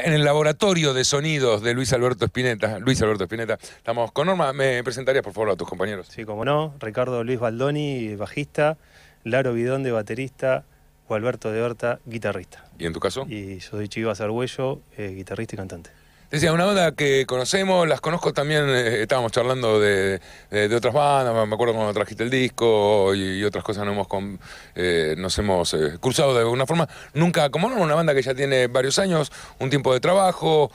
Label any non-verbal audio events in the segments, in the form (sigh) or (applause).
en el laboratorio de sonidos de Luis Alberto Espineta. Luis Alberto Espineta, estamos con Norma. ¿Me presentarías, por favor, a tus compañeros? Sí, como no. Ricardo Luis Baldoni, bajista. Laro Bidón, de baterista. O Alberto de Horta, guitarrista. ¿Y en tu caso? Y yo soy Chivas Argüello, eh, guitarrista y cantante. Decía, una banda que conocemos, las conozco también, eh, estábamos charlando de, otras bandas, me acuerdo cuando trajiste el disco y, otras cosas nos hemos, con, eh, nos hemos eh, cruzado de alguna forma. Nunca, como no, una banda que ya tiene varios años, un tiempo de trabajo,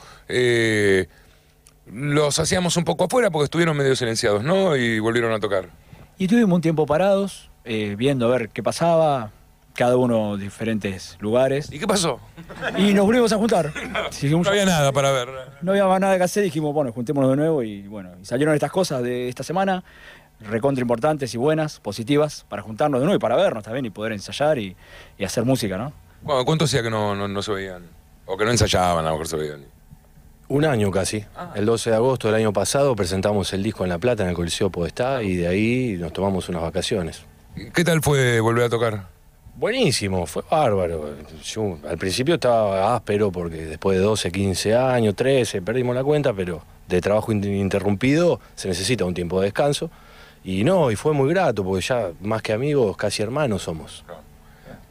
los hacíamos un poco afuera porque estuvieron medio silenciados, ¿no? Y volvieron a tocar. Y estuvimos un tiempo parados, viendo a ver qué pasaba, cada uno diferentes lugares. ¿Y qué pasó? Y nos volvimos a juntar. (laughs) no había nada para ver. No había más nada que hacer, dijimos, bueno, juntémonos de nuevo y bueno, salieron estas cosas de esta semana, recontra importantes y buenas, positivas, para juntarnos de nuevo y para vernos también y poder ensayar y, hacer música, ¿no? Bueno, ¿cuánto hacía que no, se veían? O que no ensayaban, a lo mejor se veían. Un año casi. Ah. El 12 de agosto del año pasado presentamos el disco en La Plata, en el Coliseo Podestá, y de ahí nos tomamos unas vacaciones. ¿Qué tal fue volver a tocar? Buenísimo, fue bárbaro. al principio estaba áspero porque después de 12, 15 años, 13, perdimos la cuenta, pero de trabajo interrumpido se necesita un tiempo de descanso. Y no, y fue muy grato porque ya más que amigos, casi hermanos somos.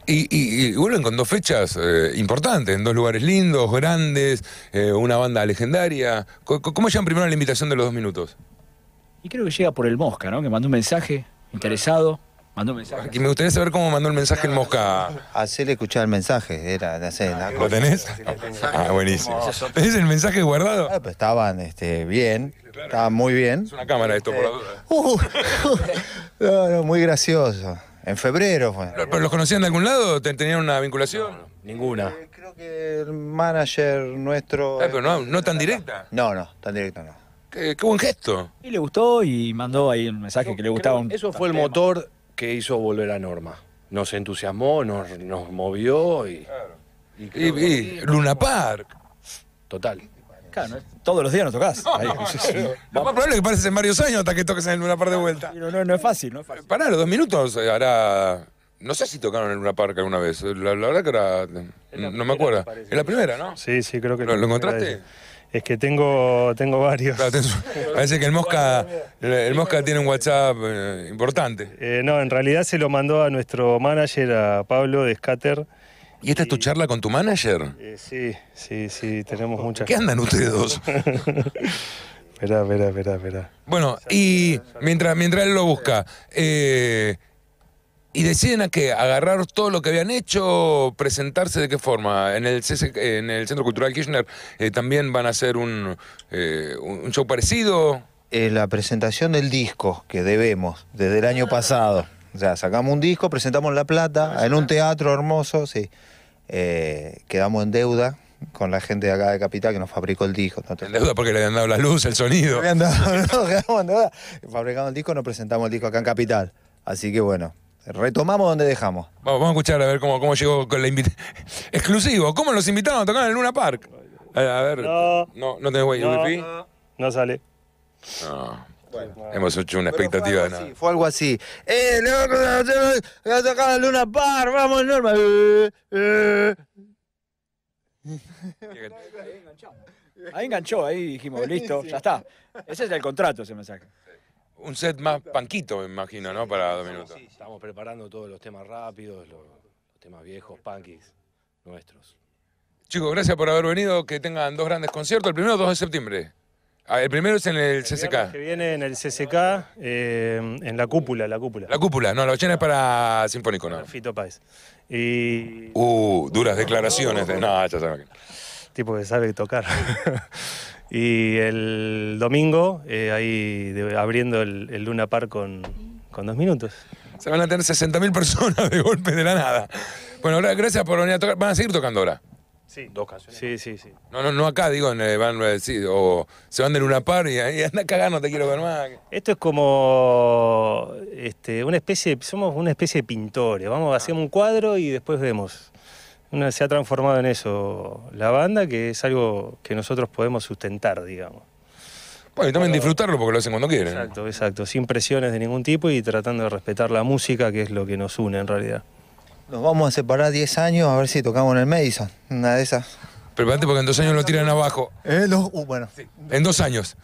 Y, vuelven con dos fechas eh, importantes, en dos lugares lindos, grandes, eh, una banda legendaria. ¿Cómo, llegan primero la invitación de los dos minutos? Y creo que llega por el Mosca, ¿no? Que mandó un mensaje interesado. Mandó mensaje. me gustaría saber cómo mandó el mensaje el Mosca. Hacerle escuchar el mensaje, era de hacer ¿Lo tenés? Ah, buenísimo. ¿Tenés el mensaje guardado? Ah, pues estaban este, bien, estaban muy bien. Es una cámara esto, por la duda. Este, muy gracioso. En febrero fue. ¿Pero los conocían de algún lado? ¿Tenían una vinculación? Ninguna. Eh, creo que el manager nuestro... Ah, pero no, tan eh, directa. No, no, tan directa no. Qué, buen gesto. Y le gustó y mandó ahí un mensaje que le gustaba. eso fue el motor que hizo volver a Norma. Nos entusiasmó, nos, nos movió y. Y, Luna Park. Total. Claro, todos los días nos tocas. más probable que pases en varios años hasta que toques en Luna Park de vuelta. No, es fácil, no es fácil. Pará, los dos minutos eh, hará. No sé si tocaron en Luna Park alguna vez. La, verdad que era. No me acuerdo. Es la primera, ¿no? Sí, sí, creo que. ¿Lo, lo encontraste? Es que tengo, tengo varios. parece que el Mosca, el Mosca tiene un WhatsApp eh, importante. Eh, no, en realidad se lo mandó a nuestro manager, a Pablo de Scatter. ¿Y esta es tu charla con tu manager? Eh, sí, sí, sí, tenemos muchas. ¿Qué andan ustedes dos? espera espera espera Bueno, y mientras, mientras él lo busca, y deciden a qué, agarrar todo lo que habían hecho, presentarse de qué forma. En el, en el Centro Cultural Kirchner eh, también van a hacer un, eh, show parecido. la presentación del disco que debemos desde el año pasado. O sea, sacamos un disco, presentamos La Plata en un teatro hermoso, sí. Eh, quedamos en deuda con la gente de acá de Capital que nos fabricó el disco. En deuda porque le habían dado la luz, el sonido. Le dado, (laughs) no, quedamos en deuda. Fabricamos el disco, nos presentamos el disco acá en Capital. Así que bueno, Retomamos donde dejamos. Vamos, a escuchar a ver cómo, cómo llegó con la invitación. (laughs) Exclusivo, ¿cómo los invitamos a tocar en el Luna Park? A ver, no, no, no no, sale. Hemos hecho una expectativa. Fue algo, así, fue algo así. ¡Eh, loco! a tocar Luna Park! ¡Vamos, Norma! Eh, eh. ahí enganchó, ahí dijimos, listo, ya está. Ese es el contrato, se ese mensaje. Un set más panquito, me imagino, ¿no? Para dos minutos. estamos preparando todos los temas rápidos, los, temas viejos, panquis nuestros. Chicos, gracias por haber venido. Que tengan dos grandes conciertos. El primero, 2 de septiembre. Ah, el primero es en el CCK. que viene en el CCK, eh, en la cúpula, la cúpula. La cúpula, no, la llena es para Sinfónico, ¿no? Fito Páez. Y... Uh, duras declaraciones. De... No, ya saben. Tipo que sabe tocar. (laughs) Y el domingo, eh, ahí abriendo el, Luna Park con, con dos minutos. Se van a tener 60.000 personas de golpe de la nada. Bueno, gracias por venir a tocar. ¿Van a seguir tocando ahora? Sí. Dos canciones. Sí, sí, sí. No, no, no acá, digo, en, van, eh, sí, o se van de Luna Par y, ahí (laughs) anda cagando, te quiero ver más. Esto es como este, una especie, somos una especie de pintores. Vamos, hacemos un cuadro y después vemos se ha transformado en eso la banda, que es algo que nosotros podemos sustentar, digamos. Bueno, y también disfrutarlo porque lo hacen cuando quieren. Exacto, exacto, sin presiones de ningún tipo y tratando de respetar la música, que es lo que nos une en realidad. Nos vamos a separar 10 años a ver si tocamos en el Madison, una de esas. Prepárate porque en dos años lo tiran abajo. ¿Eh? Uh, no, bueno. En dos años.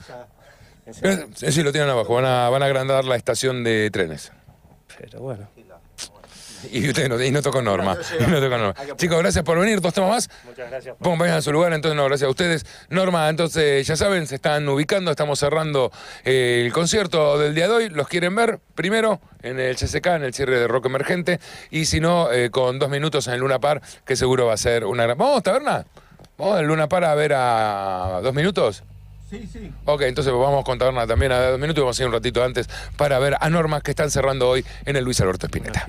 Eh, sí, lo tiran abajo, van a, van a agrandar la estación de trenes. Pero bueno, y usted no, tocó norma. (laughs) Chicos, gracias por venir. Dos temas más. Muchas gracias. Pongan a su lugar, entonces no, gracias a ustedes. Norma, entonces eh, ya saben, se están ubicando, estamos cerrando eh, el concierto del día de hoy. Los quieren ver primero en el CCK, en el cierre de Rock Emergente, y si no, eh, con dos minutos en el Luna Par, que seguro va a ser una gran. Vamos, taberna. Vamos en Luna Par a ver a dos minutos. Sí, sí. Ok, entonces vamos con Taberna también a dos minutos y vamos a ir un ratito antes para ver a Norma, que están cerrando hoy en el Luis Alberto Espineta.